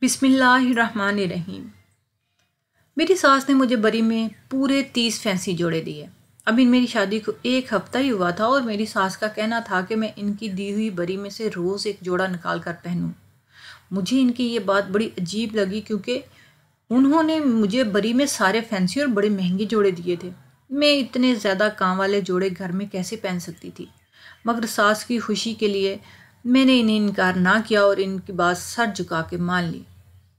बिसमीम मेरी सास ने मुझे बरी में पूरे तीस फैंसी जोड़े दिए अब इन मेरी शादी को एक हफ्ता ही हुआ था और मेरी सास का कहना था कि मैं इनकी दी हुई बरी में से रोज़ एक जोड़ा निकाल कर पहनूं मुझे इनकी ये बात बड़ी अजीब लगी क्योंकि उन्होंने मुझे बरी में सारे फैंसी और बड़े महंगे जोड़े दिए थे मैं इतने ज़्यादा काम वाले जोड़े घर में कैसे पहन सकती थी मगर सास की खुशी के लिए मैंने इन्हें इनकार ना किया और इनकी बात सर झुका के मान ली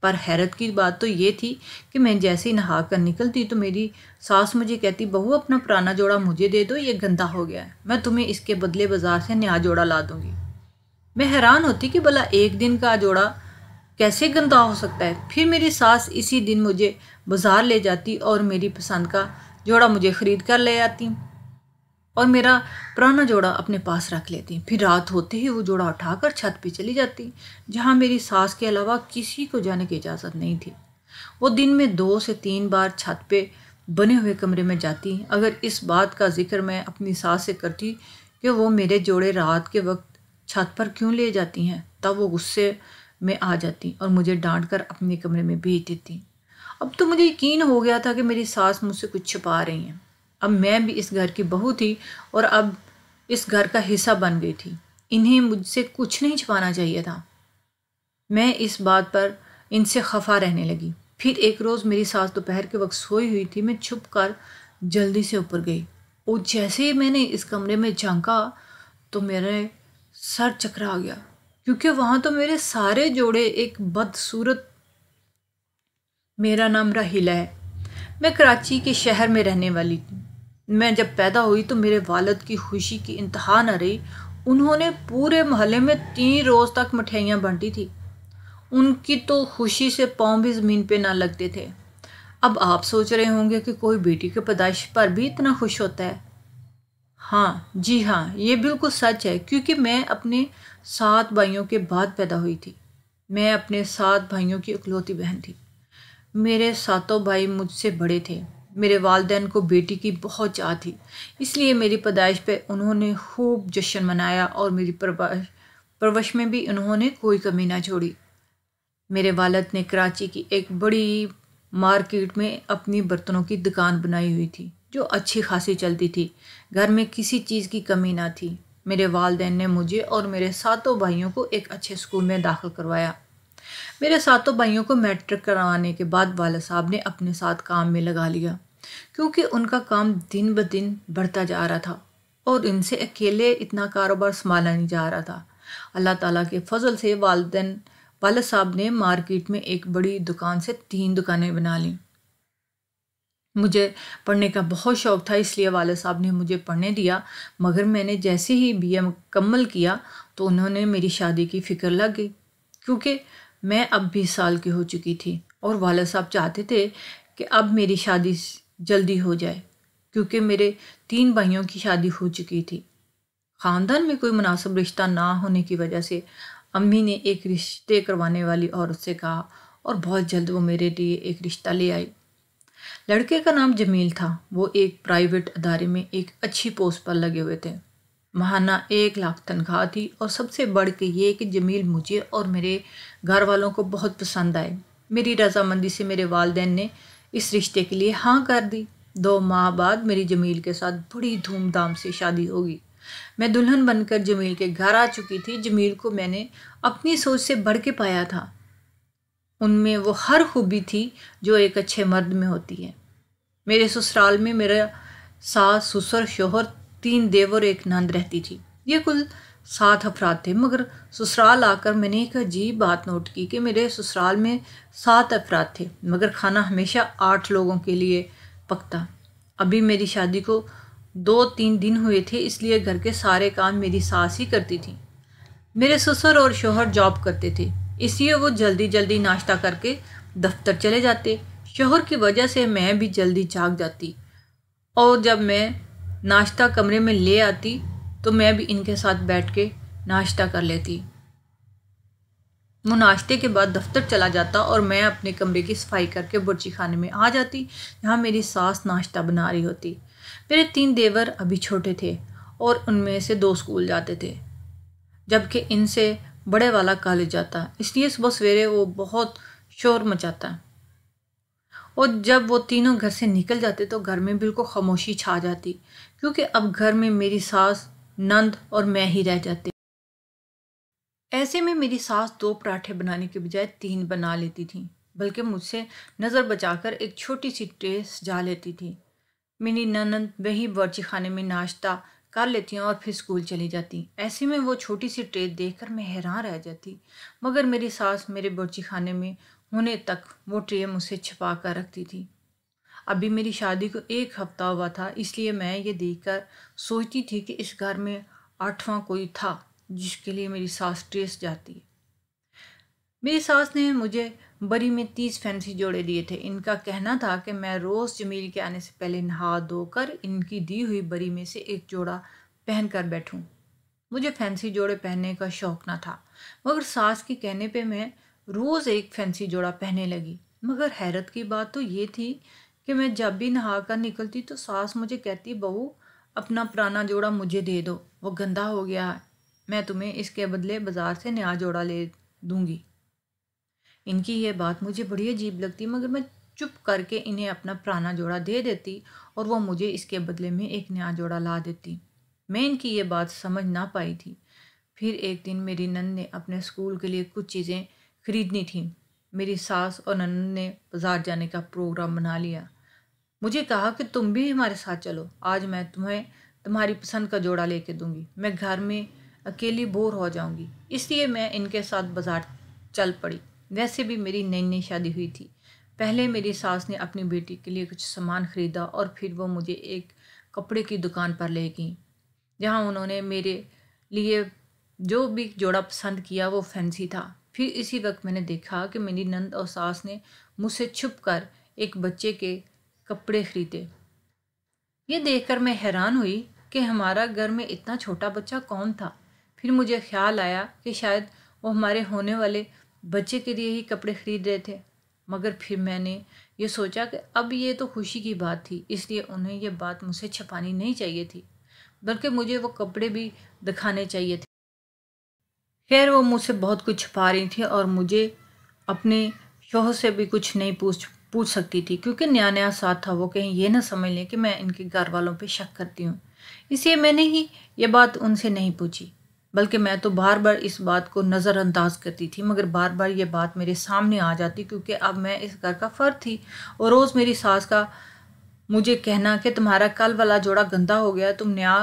पर हैरत की बात तो ये थी कि मैं जैसे ही नहा कर निकलती तो मेरी सास मुझे कहती बहू अपना पुराना जोड़ा मुझे दे दो ये गंदा हो गया है मैं तुम्हें इसके बदले बाजार से नया जोड़ा ला दूंगी मैं हैरान होती कि भला एक दिन का जोड़ा कैसे गंदा हो सकता है फिर मेरी सास इसी दिन मुझे बाज़ार ले जाती और मेरी पसंद का जोड़ा मुझे ख़रीद कर ले आती और मेरा पुराना जोड़ा अपने पास रख लेती फिर रात होते ही वो जोड़ा उठाकर छत पे चली जाती जहाँ मेरी सास के अलावा किसी को जाने की इजाज़त नहीं थी वो दिन में दो से तीन बार छत पे बने हुए कमरे में जाती अगर इस बात का जिक्र मैं अपनी सास से करती कि वो मेरे जोड़े रात के वक्त छत पर क्यों ले जाती हैं तब वो गुस्से में आ जाती और मुझे डांट कर अपने कमरे में भेज देती अब तो मुझे यकीन हो गया था कि मेरी सास मुझसे कुछ छुपा रही हैं अब मैं भी इस घर की बहू थी और अब इस घर का हिस्सा बन गई थी इन्हें मुझसे कुछ नहीं छुपाना चाहिए था मैं इस बात पर इनसे खफा रहने लगी फिर एक रोज़ मेरी सास दोपहर के वक्त सोई हुई थी मैं छुप कर जल्दी से ऊपर गई और जैसे ही मैंने इस कमरे में झांका तो मेरे सर चकरा गया क्योंकि वहाँ तो मेरे सारे जोड़े एक बदसूरत मेरा नाम राहिला है मैं कराची के शहर में रहने वाली थी मैं जब पैदा हुई तो मेरे वालद की खुशी की इंतहा न रही उन्होंने पूरे मोहल्ले में तीन रोज़ तक मिठाइयाँ बांटी थी उनकी तो खुशी से पाँव भी ज़मीन पे ना लगते थे अब आप सोच रहे होंगे कि कोई बेटी के पैदाइश पर भी इतना खुश होता है हाँ जी हाँ ये बिल्कुल सच है क्योंकि मैं अपने सात भाइयों के बाद पैदा हुई थी मैं अपने सात भाइयों की इकलौती बहन थी मेरे सातों भाई मुझसे बड़े थे मेरे वालदेन को बेटी की बहुत चाह थी इसलिए मेरी पैदाइश पर उन्होंने खूब जश्न मनाया और मेरी परवरिश परवश में भी उन्होंने कोई कमी ना छोड़ी मेरे वालद ने कराची की एक बड़ी मार्केट में अपनी बर्तनों की दुकान बनाई हुई थी जो अच्छी खासी चलती थी घर में किसी चीज़ की कमी ना थी मेरे वालदेन ने मुझे और मेरे सातों भाइयों को एक अच्छे स्कूल में दाखिल करवाया मेरे सातों भाइयों को मैट्रिक करवाने के बाद वाला साहब ने अपने साथ काम में लगा लिया क्योंकि उनका काम दिन ब दिन बढ़ता जा रहा था और इनसे अकेले इतना कारोबार संभाला नहीं जा रहा था अल्लाह ताला के फजल से वालदेन वालद साहब ने मार्केट में एक बड़ी दुकान से तीन दुकानें बना लीं मुझे पढ़ने का बहुत शौक़ था इसलिए वाले साहब ने मुझे पढ़ने दिया मगर मैंने जैसे ही बीए मुकम्मल किया तो उन्होंने मेरी शादी की फ़िक्र लग गई क्योंकि मैं अब बीस साल की हो चुकी थी और वाला साहब चाहते थे कि अब मेरी शादी जल्दी हो जाए क्योंकि मेरे तीन भाइयों की शादी हो चुकी थी ख़ानदान में कोई मुनासिब रिश्ता ना होने की वजह से अम्मी ने एक रिश्ते करवाने वाली औरत से कहा और बहुत जल्द वो मेरे लिए एक रिश्ता ले आई लड़के का नाम जमील था वो एक प्राइवेट अदारे में एक अच्छी पोस्ट पर लगे हुए थे महाना एक लाख तनख्वाह थी और सबसे बढ़ के ये कि जमील मुझे और मेरे घर वालों को बहुत पसंद आए मेरी रजामंदी से मेरे वालदेन ने इस रिश्ते के लिए हाँ कर दी दो माह बाद मेरी जमील के साथ बड़ी धूमधाम से शादी होगी मैं दुल्हन बनकर जमील के घर आ चुकी थी जमील को मैंने अपनी सोच से बढ़ के पाया था उनमें वो हर खूबी थी जो एक अच्छे मर्द में होती है मेरे ससुराल में मेरा सास ससुर शोहर तीन देव और एक नंद रहती थी ये कुल सात अफराद थे मगर ससुराल आकर मैंने एक अजीब बात नोट की कि मेरे ससुराल में सात अफराद थे मगर खाना हमेशा आठ लोगों के लिए पकता अभी मेरी शादी को दो तीन दिन हुए थे इसलिए घर के सारे काम मेरी सास ही करती थी मेरे ससुर और शोहर जॉब करते थे इसलिए वो जल्दी जल्दी नाश्ता करके दफ्तर चले जाते शोहर की वजह से मैं भी जल्दी जाग जाती और जब मैं नाश्ता कमरे में ले आती तो मैं भी इनके साथ बैठ के नाश्ता कर लेती वो नाश्ते के बाद दफ्तर चला जाता और मैं अपने कमरे की सफाई करके बुर्जी खाने में आ जाती जहाँ मेरी सास नाश्ता बना रही होती मेरे तीन देवर अभी छोटे थे और उनमें से दो स्कूल जाते थे जबकि इनसे बड़े वाला कॉलेज जाता इसलिए सुबह सवेरे वो बहुत शोर मचाता और जब वो तीनों घर से निकल जाते तो घर में बिल्कुल खामोशी छा जाती क्योंकि अब घर में मेरी सास नंद और मैं ही रह जाते ऐसे में मेरी सास दो पराठे बनाने के बजाय तीन बना लेती थी बल्कि मुझसे नज़र बचाकर एक छोटी सी ट्रे सजा लेती थी मेरी ननंद वही बर्ची खाने में नाश्ता कर लेती हैं और फिर स्कूल चली जाती ऐसे में वो छोटी सी ट्रे देखकर मैं हैरान रह जाती मगर मेरी सास मेरे बर्ची खाने में होने तक वो ट्रे मुझसे छिपा कर रखती थी अभी मेरी शादी को एक हफ्ता हुआ था इसलिए मैं ये देखकर सोचती थी कि इस घर में आठवां कोई था जिसके लिए मेरी सास ट्रेस जाती है मेरी सास ने मुझे बरी में तीस फैंसी जोड़े दिए थे इनका कहना था कि मैं रोज़ जमील के आने से पहले नहा धोकर इनकी दी हुई बरी में से एक जोड़ा पहन कर बैठूँ मुझे फैंसी जोड़े पहनने का शौक ना था मगर सास के कहने पे मैं रोज़ एक फैंसी जोड़ा पहनने लगी मगर हैरत की बात तो ये थी कि मैं जब भी नहा कर निकलती तो सास मुझे कहती बहू अपना पुराना जोड़ा मुझे दे दो वो गंदा हो गया है मैं तुम्हें इसके बदले बाज़ार से नया जोड़ा ले दूंगी इनकी यह बात मुझे बड़ी अजीब लगती मगर मैं चुप करके इन्हें अपना पुराना जोड़ा दे देती और वो मुझे इसके बदले में एक नया जोड़ा ला देती मैं इनकी ये बात समझ ना पाई थी फिर एक दिन मेरी नंद ने अपने स्कूल के लिए कुछ चीज़ें खरीदनी थीं मेरी सास और नन्न ने बाज़ार जाने का प्रोग्राम बना लिया मुझे कहा कि तुम भी हमारे साथ चलो आज मैं तुम्हें तुम्हारी पसंद का जोड़ा लेके दूंगी मैं घर में अकेली बोर हो जाऊंगी इसलिए मैं इनके साथ बाज़ार चल पड़ी वैसे भी मेरी नई नई शादी हुई थी पहले मेरी सास ने अपनी बेटी के लिए कुछ सामान ख़रीदा और फिर वो मुझे एक कपड़े की दुकान पर ले गई जहाँ उन्होंने मेरे लिए जो भी जोड़ा पसंद किया वो फैंसी था फिर इसी वक्त मैंने देखा कि मेरी नंद और सास ने मुझसे छुप कर एक बच्चे के कपड़े खरीदे ये देखकर मैं हैरान हुई कि हमारा घर में इतना छोटा बच्चा कौन था फिर मुझे ख्याल आया कि शायद वो हमारे होने वाले बच्चे के लिए ही कपड़े खरीद रहे थे मगर फिर मैंने ये सोचा कि अब ये तो खुशी की बात थी इसलिए उन्हें यह बात मुझसे छपानी नहीं चाहिए थी बल्कि मुझे वो कपड़े भी दिखाने चाहिए थे खैर वो मुझसे बहुत कुछ छुपा रही थी और मुझे अपने शोहर से भी कुछ नहीं पूछ पूछ सकती थी क्योंकि नया नया साथ था वो कहीं ये ना समझ लें कि मैं इनके घर वालों पर शक करती हूँ इसलिए मैंने ही ये बात उनसे नहीं पूछी बल्कि मैं तो बार बार इस बात को नज़रअंदाज करती थी मगर बार बार ये बात मेरे सामने आ जाती क्योंकि अब मैं इस घर का फ़र्द थी और रोज़ मेरी सास का मुझे कहना कि तुम्हारा कल वाला जोड़ा गंदा हो गया तुम नया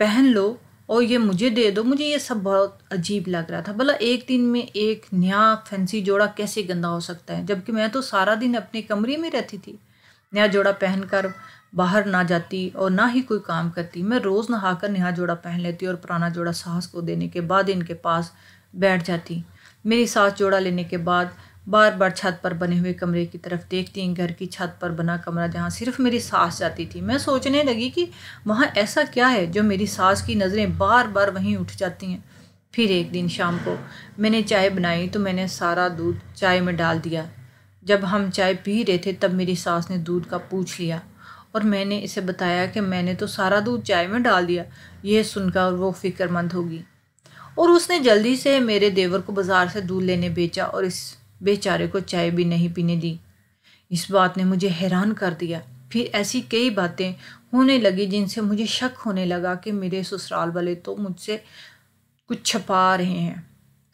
पहन लो और ये मुझे दे दो मुझे ये सब बहुत अजीब लग रहा था भला एक दिन में एक नया फैंसी जोड़ा कैसे गंदा हो सकता है जबकि मैं तो सारा दिन अपने कमरे में रहती थी नया जोड़ा पहनकर बाहर ना जाती और ना ही कोई काम करती मैं रोज़ नहाकर नया जोड़ा पहन लेती और पुराना जोड़ा सास को देने के बाद इनके पास बैठ जाती मेरी सास जोड़ा लेने के बाद बार बार छत पर बने हुए कमरे की तरफ देखती हैं घर की छत पर बना कमरा जहाँ सिर्फ मेरी सास जाती थी मैं सोचने लगी कि वहाँ ऐसा क्या है जो मेरी सास की नज़रें बार बार वहीं उठ जाती हैं फिर एक दिन शाम को मैंने चाय बनाई तो मैंने सारा दूध चाय में डाल दिया जब हम चाय पी रहे थे तब मेरी सास ने दूध का पूछ लिया और मैंने इसे बताया कि मैंने तो सारा दूध चाय में डाल दिया यह सुनकर वो फिक्रमंद होगी और उसने जल्दी से मेरे देवर को बाज़ार से दूध लेने बेचा और इस बेचारे को चाय भी नहीं पीने दी इस बात ने मुझे हैरान कर दिया फिर ऐसी कई बातें होने लगी जिनसे मुझे शक होने लगा कि मेरे ससुराल वाले तो मुझसे कुछ छपा रहे हैं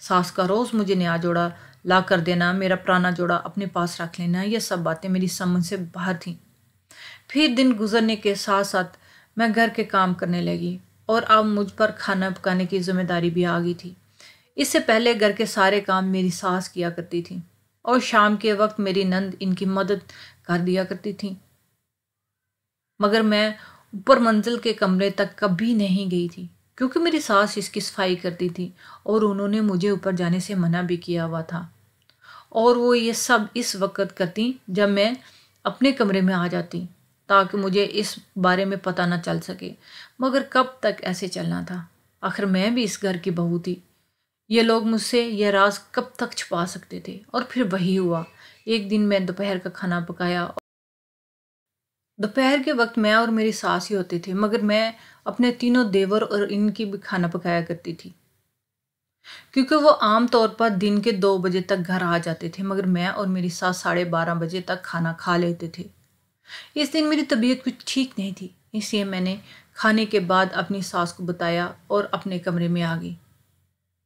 सास का रोज़ मुझे नया जोड़ा ला कर देना मेरा पुराना जोड़ा अपने पास रख लेना यह सब बातें मेरी समझ से बाहर थीं फिर दिन गुजरने के साथ साथ मैं घर के काम करने लगी और अब मुझ पर खाना पकाने की जिम्मेदारी भी आ गई थी इससे पहले घर के सारे काम मेरी सास किया करती थी और शाम के वक्त मेरी नंद इनकी मदद कर दिया करती थी मगर मैं ऊपर मंजिल के कमरे तक कभी नहीं गई थी क्योंकि मेरी सास इसकी सफाई करती थी और उन्होंने मुझे ऊपर जाने से मना भी किया हुआ था और वो ये सब इस वक्त करती जब मैं अपने कमरे में आ जाती ताकि मुझे इस बारे में पता ना चल सके मगर कब तक ऐसे चलना था आखिर मैं भी इस घर की बहू थी ये लोग मुझसे यह राज कब तक छुपा सकते थे और फिर वही हुआ एक दिन मैं दोपहर का खाना पकाया दोपहर के वक्त मैं और मेरी सास ही होते थे मगर मैं अपने तीनों देवर और इनकी भी खाना पकाया करती थी क्योंकि वो आम तौर पर दिन के दो बजे तक घर आ जाते थे मगर मैं और मेरी सास साढ़े बारह बजे तक खाना खा लेते थे इस दिन मेरी तबीयत कुछ ठीक नहीं थी इसलिए मैंने खाने के बाद अपनी सास को बताया और अपने कमरे में आ गई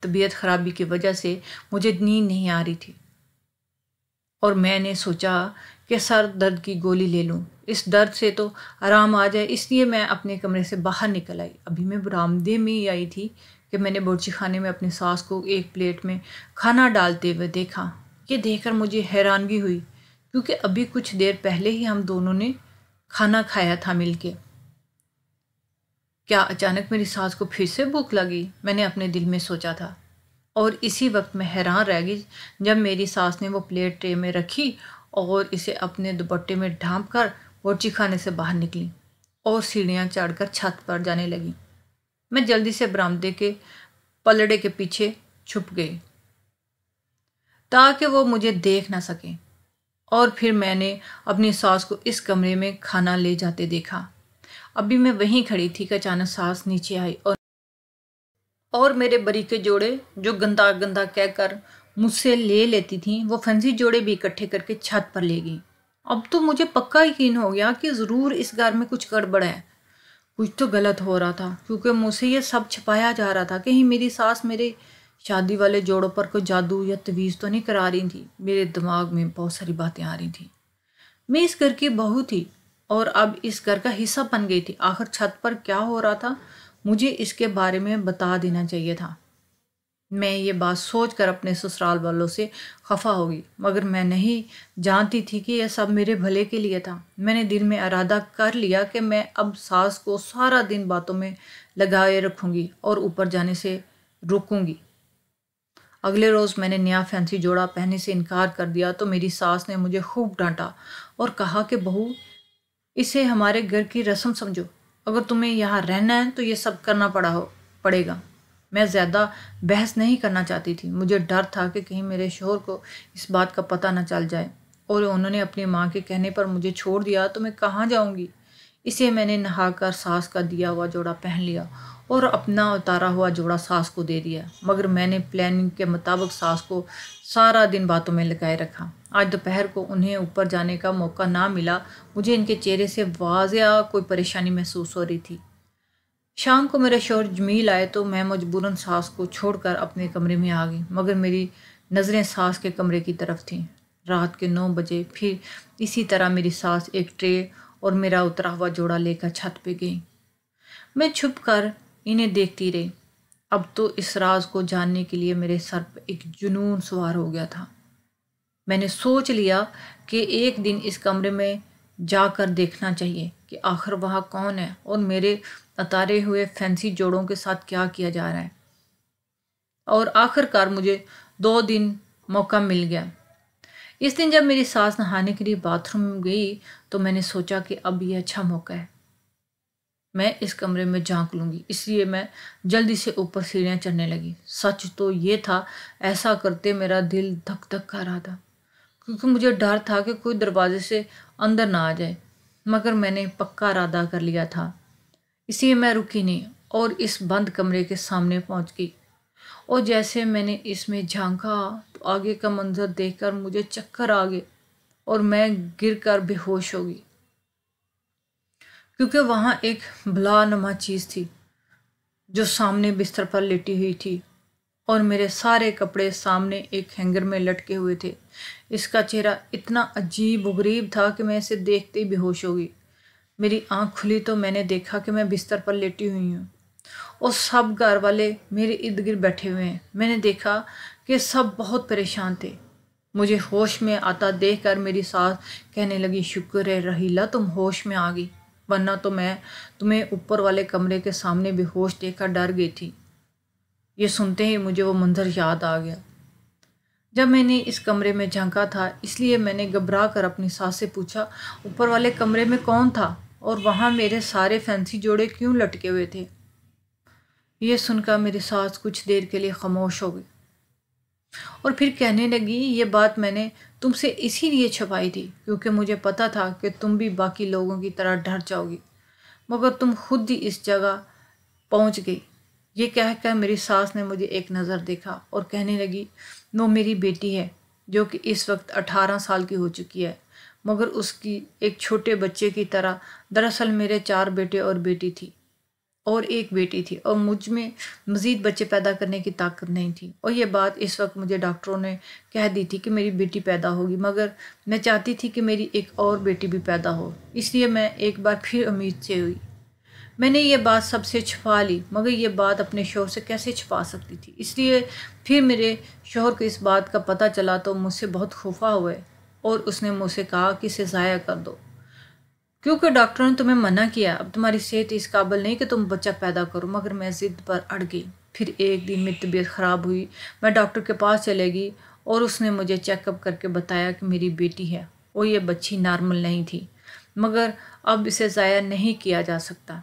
तबीयत ख़राबी की वजह से मुझे नींद नहीं आ रही थी और मैंने सोचा कि सर दर्द की गोली ले लूँ इस दर्द से तो आराम आ जाए इसलिए मैं अपने कमरे से बाहर निकल आई अभी मैं बरामदे में ही आई थी कि मैंने बोर्ची खाने में अपनी सास को एक प्लेट में खाना डालते हुए देखा ये देखकर मुझे हैरानगी हुई क्योंकि अभी कुछ देर पहले ही हम दोनों ने खाना खाया था मिलके क्या अचानक मेरी सास को फिर से भूख लगी मैंने अपने दिल में सोचा था और इसी वक्त मैं हैरान रह गई जब मेरी सास ने वो प्लेट ट्रे में रखी और इसे अपने दुपट्टे में ढांप कर वो चिखाने से बाहर निकली और सीढ़ियाँ चढ़कर छत पर जाने लगी मैं जल्दी से बरामदे के पलड़े के पीछे छुप गई ताकि वो मुझे देख ना सकें और फिर मैंने अपनी सास को इस कमरे में खाना ले जाते देखा अभी मैं वहीं खड़ी थी कि अचानक सांस नीचे आई और और मेरे बरी के जोड़े जो गंदा गंदा कहकर मुझसे ले लेती थी वो फंसी जोड़े भी इकट्ठे करके छत पर ले गई अब तो मुझे पक्का यकीन हो गया कि ज़रूर इस घर में कुछ गड़बड़ है कुछ तो गलत हो रहा था क्योंकि मुझसे ये सब छपाया जा रहा था कहीं मेरी सास मेरे शादी वाले जोड़ों पर कोई जादू या तवीज़ तो नहीं करा रही थी मेरे दिमाग में बहुत सारी बातें आ रही थी मैं इस घर की बहू थी और अब इस घर का हिस्सा बन गई थी आखिर छत पर क्या हो रहा था मुझे इसके बारे में बता देना चाहिए था मैं ये बात सोच कर अपने ससुराल वालों से खफा होगी मगर मैं नहीं जानती थी कि यह सब मेरे भले के लिए था मैंने दिल में इरादा कर लिया कि मैं अब सास को सारा दिन बातों में लगाए रखूंगी और ऊपर जाने से रुकूंगी अगले रोज़ मैंने नया फैंसी जोड़ा पहनने से इनकार कर दिया तो मेरी सास ने मुझे खूब डांटा और कहा कि बहू इसे हमारे घर की रस्म समझो अगर तुम्हें यहाँ रहना है तो ये सब करना पड़ा हो पड़ेगा मैं ज़्यादा बहस नहीं करना चाहती थी मुझे डर था कि कहीं मेरे शोहर को इस बात का पता ना चल जाए और उन्होंने अपनी माँ के कहने पर मुझे छोड़ दिया तो मैं कहाँ जाऊँगी इसे मैंने नहाकर सास का दिया हुआ जोड़ा पहन लिया और अपना उतारा हुआ जोड़ा सास को दे दिया मगर मैंने प्लानिंग के मुताबिक सास को सारा दिन बातों में लगाए रखा आज दोपहर को उन्हें ऊपर जाने का मौका ना मिला मुझे इनके चेहरे से वाजिया कोई परेशानी महसूस हो रही थी शाम को मेरा शोर जमील आए तो मैं मजबूरन सास को छोड़कर अपने कमरे में आ गई मगर मेरी नज़रें सास के कमरे की तरफ थीं रात के नौ बजे फिर इसी तरह मेरी सास एक ट्रे और मेरा उतरा हुआ जोड़ा लेकर छत पे गई मैं छुप कर इन्हें देखती रही अब तो इस राज को जानने के लिए मेरे सर पर एक जुनून सवार हो गया था मैंने सोच लिया कि एक दिन इस कमरे में जाकर देखना चाहिए कि आखिर वहाँ कौन है और मेरे अतारे हुए फैंसी जोड़ों के साथ क्या किया जा रहा है और आखिरकार मुझे दो दिन मौका मिल गया इस दिन जब मेरी सास नहाने के लिए बाथरूम गई तो मैंने सोचा कि अब ये अच्छा मौका है मैं इस कमरे में झांक लूँगी इसलिए मैं जल्दी से ऊपर सीढ़ियाँ चढ़ने लगी सच तो ये था ऐसा करते मेरा दिल धक धक कर रहा था क्योंकि मुझे डर था कि कोई दरवाजे से अंदर ना आ जाए मगर मैंने पक्का इरादा कर लिया था इसलिए मैं रुकी नहीं और इस बंद कमरे के सामने पहुंच गई और जैसे मैंने इसमें झांका तो आगे का मंजर देखकर मुझे चक्कर आ गए और मैं गिर कर बेहोश हो गई क्योंकि वहाँ एक बला चीज़ थी जो सामने बिस्तर पर लेटी हुई थी और मेरे सारे कपड़े सामने एक हैंगर में लटके हुए थे इसका चेहरा इतना अजीब गरीब था कि मैं इसे देखते ही बेहोश हो गई मेरी आंख खुली तो मैंने देखा कि मैं बिस्तर पर लेटी हुई हूँ और सब घर वाले मेरे इर्द गिर्द बैठे हुए हैं मैंने देखा कि सब बहुत परेशान थे मुझे होश में आता देख कर मेरी सास कहने लगी शुक्र है रहीला तुम होश में आ गई वरना तो मैं तुम्हें ऊपर वाले कमरे के सामने बेहोश देखकर डर गई थी ये सुनते ही मुझे वो मंज़र याद आ गया जब मैंने इस कमरे में झांका था इसलिए मैंने घबरा कर अपनी सास से पूछा ऊपर वाले कमरे में कौन था और वहाँ मेरे सारे फैंसी जोड़े क्यों लटके हुए थे ये सुनकर मेरी सास कुछ देर के लिए खामोश हो गई और फिर कहने लगी ये बात मैंने तुमसे इसीलिए छुपाई थी क्योंकि मुझे पता था कि तुम भी बाकी लोगों की तरह डर जाओगी मगर तुम खुद ही इस जगह पहुंच गई ये कहकर मेरी सास ने मुझे एक नज़र देखा और कहने लगी वो मेरी बेटी है जो कि इस वक्त अठारह साल की हो चुकी है मगर उसकी एक छोटे बच्चे की तरह दरअसल मेरे चार बेटे और बेटी थी और एक बेटी थी और मुझ में मज़ीद बच्चे पैदा करने की ताकत नहीं थी और ये बात इस वक्त मुझे डॉक्टरों ने कह दी थी कि मेरी बेटी पैदा होगी मगर मैं चाहती थी कि मेरी एक और बेटी भी पैदा हो इसलिए मैं एक बार फिर उम्मीद से हुई मैंने ये बात सबसे छुपा ली मगर ये बात अपने शोहर से कैसे छुपा सकती थी इसलिए फिर मेरे शोहर को इस बात का पता चला तो मुझसे बहुत खुफा हुए और उसने मुझसे कहा कि इसे ज़ाया कर दो क्योंकि डॉक्टर ने तुम्हें मना किया अब तुम्हारी सेहत इस काबिल नहीं कि तुम बच्चा पैदा करो मगर मैं ज़िद पर अड़ गई फिर एक दिन मेरी तबीयत ख़राब हुई मैं डॉक्टर के पास चलेगी और उसने मुझे चेकअप करके बताया कि मेरी बेटी है और ये बच्ची नॉर्मल नहीं थी मगर अब इसे ज़ाया नहीं किया जा सकता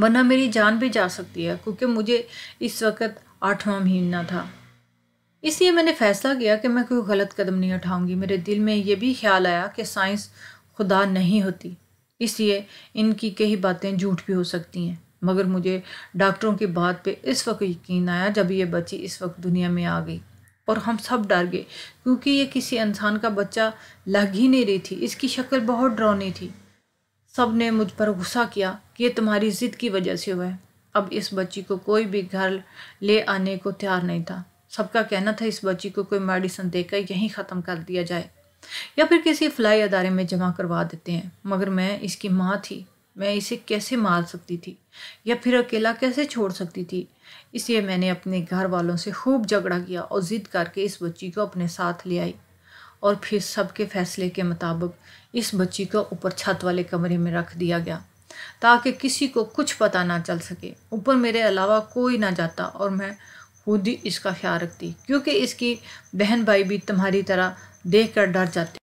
वरना मेरी जान भी जा सकती है क्योंकि मुझे इस वक्त आठवां महीना था इसलिए मैंने फैसला किया कि मैं कोई गलत कदम नहीं उठाऊंगी मेरे दिल में ये भी ख्याल आया कि साइंस खुदा नहीं होती इसलिए इनकी कई बातें झूठ भी हो सकती हैं मगर मुझे डॉक्टरों की बात पे इस वक्त यकीन आया जब ये बच्ची इस वक्त दुनिया में आ गई और हम सब डर गए क्योंकि ये किसी इंसान का बच्चा लग ही नहीं रही थी इसकी शक्ल बहुत डरौनी थी सब ने मुझ पर गुस्सा किया कि ये तुम्हारी ज़िद की वजह से हुआ है अब इस बच्ची को कोई भी घर ले आने को तैयार नहीं था सबका कहना था इस बच्ची को कोई मेडिसन देकर यहीं ख़त्म कर दिया जाए या फिर किसी फ्लाई अदारे में जमा करवा देते हैं मगर मैं इसकी माँ थी मैं इसे कैसे मार सकती थी या फिर अकेला कैसे छोड़ सकती थी इसलिए मैंने अपने घर वालों से खूब झगड़ा किया और ज़िद करके इस बच्ची को अपने साथ ले आई और फिर सबके फैसले के मुताबिक इस बच्ची को ऊपर छत वाले कमरे में रख दिया गया ताकि किसी को कुछ पता ना चल सके ऊपर मेरे अलावा कोई ना जाता और मैं खुद ही इसका ख्याल रखती क्योंकि इसकी बहन भाई भी तुम्हारी तरह देख कर डर जाते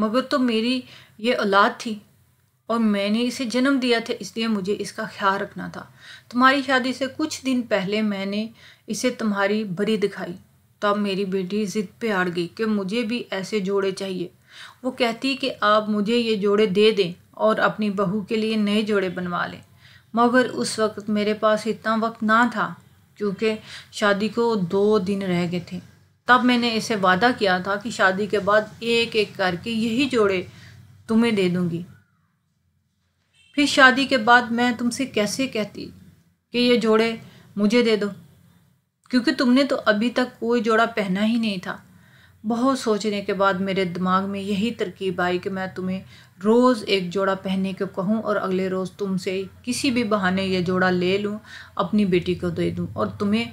मगर तो मेरी ये औलाद थी और मैंने इसे जन्म दिया था इसलिए मुझे इसका ख्याल रखना था तुम्हारी शादी से कुछ दिन पहले मैंने इसे तुम्हारी बरी दिखाई तब मेरी बेटी ज़िद पे अड़ गई कि मुझे भी ऐसे जोड़े चाहिए वो कहती कि आप मुझे ये जोड़े दे दें और अपनी बहू के लिए नए जोड़े बनवा लें मगर उस वक्त मेरे पास इतना वक्त ना था क्योंकि शादी को दो दिन रह गए थे तब मैंने इसे वादा किया था कि शादी के बाद एक एक करके यही जोड़े तुम्हें दे दूँगी फिर शादी के बाद मैं तुमसे कैसे कहती कि ये जोड़े मुझे दे दो क्योंकि तुमने तो अभी तक कोई जोड़ा पहना ही नहीं था बहुत सोचने के बाद मेरे दिमाग में यही तरकीब आई कि मैं तुम्हें रोज़ एक जोड़ा पहनने को कहूँ और अगले रोज़ तुमसे किसी भी बहाने ये जोड़ा ले लूँ अपनी बेटी को दे दूँ और तुम्हें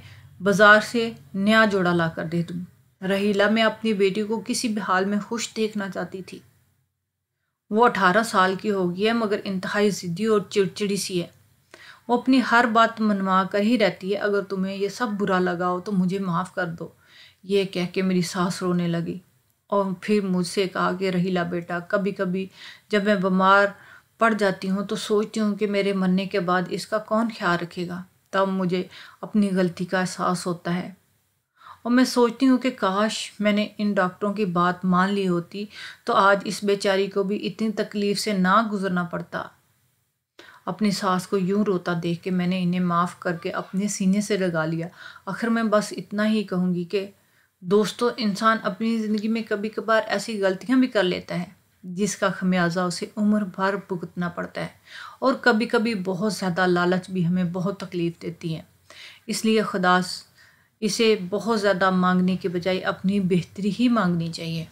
बाज़ार से नया जोड़ा ला कर दे दूँ रहीला मैं अपनी बेटी को किसी भी हाल में खुश देखना चाहती थी वो अठारह साल की हो गई है मगर इंतहाई ज़िद्दी और चिड़चिड़ी सी है वो अपनी हर बात मनवा कर ही रहती है अगर तुम्हें यह सब बुरा लगा हो तो मुझे माफ़ कर दो ये कह के मेरी सांस रोने लगी और फिर मुझसे कहा कि रहीला बेटा कभी कभी जब मैं बीमार पड़ जाती हूँ तो सोचती हूँ कि मेरे मरने के बाद इसका कौन ख्याल रखेगा तब मुझे अपनी गलती का एहसास होता है और मैं सोचती हूँ कि काश मैंने इन डॉक्टरों की बात मान ली होती तो आज इस बेचारी को भी इतनी तकलीफ़ से ना गुजरना पड़ता अपनी सास को यूं रोता देख के मैंने इन्हें माफ़ करके अपने सीने से लगा लिया आखिर मैं बस इतना ही कहूँगी कि दोस्तों इंसान अपनी ज़िंदगी में कभी कभार ऐसी गलतियाँ भी कर लेता है जिसका खमियाजा उसे उम्र भर भुगतना पड़ता है और कभी कभी बहुत ज़्यादा लालच भी हमें बहुत तकलीफ़ देती है इसलिए खुदास इसे बहुत ज़्यादा मांगने के बजाय अपनी बेहतरी ही मांगनी चाहिए